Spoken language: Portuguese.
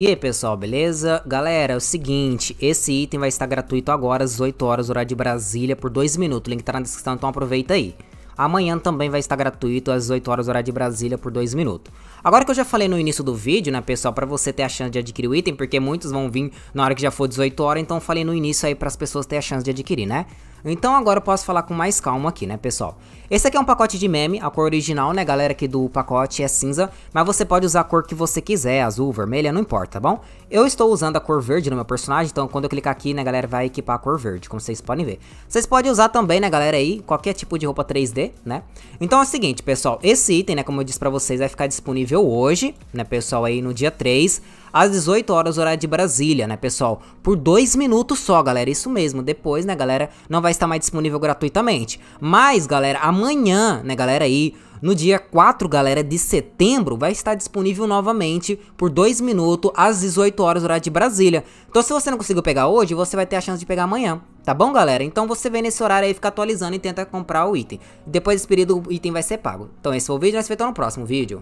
E aí pessoal, beleza? Galera, é o seguinte, esse item vai estar gratuito agora às 8 horas, horário de Brasília, por 2 minutos, o link tá na descrição, então aproveita aí. Amanhã também vai estar gratuito às 8 horas horário de Brasília por 2 minutos. Agora que eu já falei no início do vídeo, né, pessoal, para você ter a chance de adquirir o item, porque muitos vão vir na hora que já for 18 horas, então falei no início aí para as pessoas ter a chance de adquirir, né? Então agora eu posso falar com mais calma aqui, né, pessoal? Esse aqui é um pacote de meme, a cor original, né, galera, aqui do pacote é cinza, mas você pode usar a cor que você quiser, azul, vermelha, não importa, tá bom? Eu estou usando a cor verde no meu personagem, então quando eu clicar aqui, né, galera, vai equipar a cor verde, como vocês podem ver. Vocês podem usar também, né, galera, aí, qualquer tipo de roupa 3D, né? Então é o seguinte, pessoal, esse item, né, como eu disse pra vocês, vai ficar disponível hoje, né, pessoal, aí no dia 3, às 18 horas, horário de Brasília, né, pessoal? Por dois minutos só, galera. Isso mesmo, depois, né, galera, não vai estar mais disponível gratuitamente. Mas, galera, amanhã, né, galera, aí, no dia 4, galera, de setembro, vai estar disponível novamente por 2 minutos às 18 horas, horário de Brasília. Então, se você não conseguiu pegar hoje, você vai ter a chance de pegar amanhã, tá bom, galera? Então, você vem nesse horário aí, fica atualizando e tenta comprar o item. Depois desse período, o item vai ser pago. Então, esse foi o vídeo, nós se vemos no próximo vídeo.